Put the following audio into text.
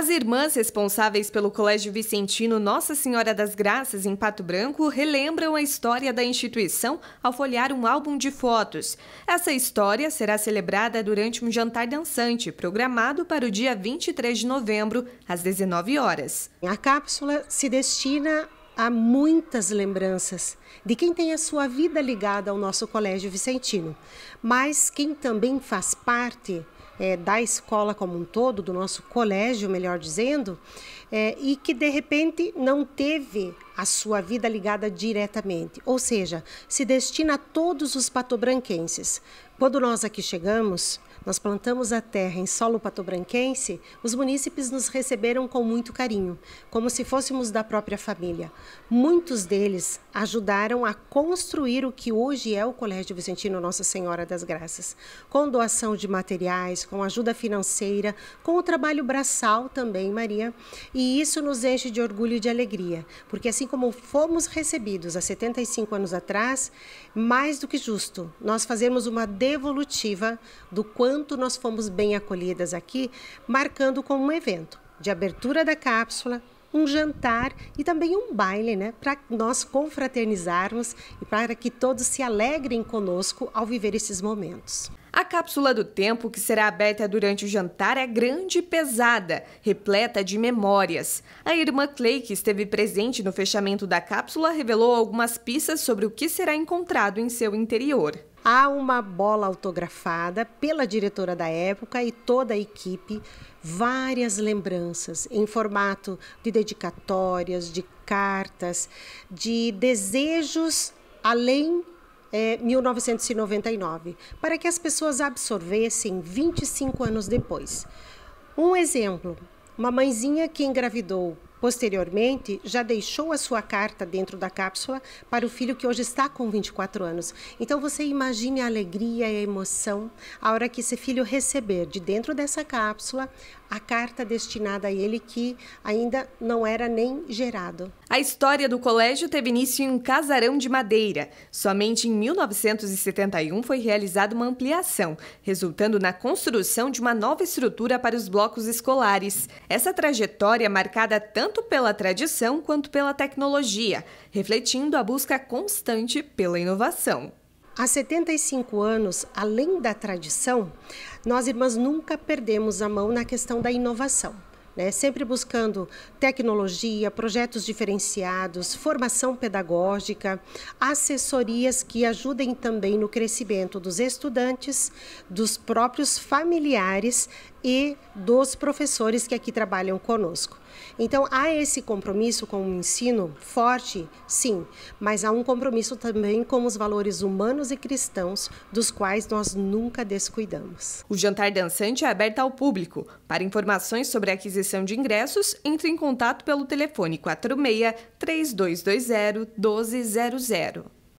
As irmãs responsáveis pelo Colégio Vicentino Nossa Senhora das Graças, em Pato Branco, relembram a história da instituição ao folhear um álbum de fotos. Essa história será celebrada durante um jantar dançante, programado para o dia 23 de novembro, às 19 horas. A cápsula se destina a muitas lembranças de quem tem a sua vida ligada ao nosso Colégio Vicentino, mas quem também faz parte é, da escola como um todo, do nosso colégio, melhor dizendo, é, e que de repente não teve a sua vida ligada diretamente, ou seja, se destina a todos os patobranquenses. Quando nós aqui chegamos, nós plantamos a terra em solo patobranquense, os munícipes nos receberam com muito carinho, como se fôssemos da própria família. Muitos deles ajudaram a construir o que hoje é o Colégio Vicentino Nossa Senhora das Graças, com doação de materiais, com ajuda financeira, com o trabalho braçal também, Maria. E isso nos enche de orgulho e de alegria, porque assim como fomos recebidos há 75 anos atrás, mais do que justo nós fazemos uma devolutiva do quanto quanto nós fomos bem acolhidas aqui, marcando com um evento de abertura da cápsula, um jantar e também um baile, né, para nós confraternizarmos e para que todos se alegrem conosco ao viver esses momentos. A cápsula do tempo que será aberta durante o jantar é grande e pesada, repleta de memórias. A irmã Clay, que esteve presente no fechamento da cápsula, revelou algumas pistas sobre o que será encontrado em seu interior. Há uma bola autografada pela diretora da época e toda a equipe, várias lembranças em formato de dedicatórias, de cartas, de desejos além é, 1999, para que as pessoas absorvessem 25 anos depois. Um exemplo: uma mãezinha que engravidou Posteriormente, já deixou a sua carta dentro da cápsula para o filho que hoje está com 24 anos. Então você imagine a alegria e a emoção a hora que esse filho receber de dentro dessa cápsula a carta destinada a ele que ainda não era nem gerado. A história do colégio teve início em um casarão de madeira. Somente em 1971 foi realizada uma ampliação, resultando na construção de uma nova estrutura para os blocos escolares. Essa trajetória, marcada tanto tanto pela tradição quanto pela tecnologia, refletindo a busca constante pela inovação. Há 75 anos, além da tradição, nós irmãs nunca perdemos a mão na questão da inovação. Né? Sempre buscando tecnologia, projetos diferenciados, formação pedagógica, assessorias que ajudem também no crescimento dos estudantes, dos próprios familiares e dos professores que aqui trabalham conosco. Então, há esse compromisso com o ensino forte, sim, mas há um compromisso também com os valores humanos e cristãos, dos quais nós nunca descuidamos. O Jantar Dançante é aberto ao público. Para informações sobre a aquisição de ingressos, entre em contato pelo telefone 46 3220 1200.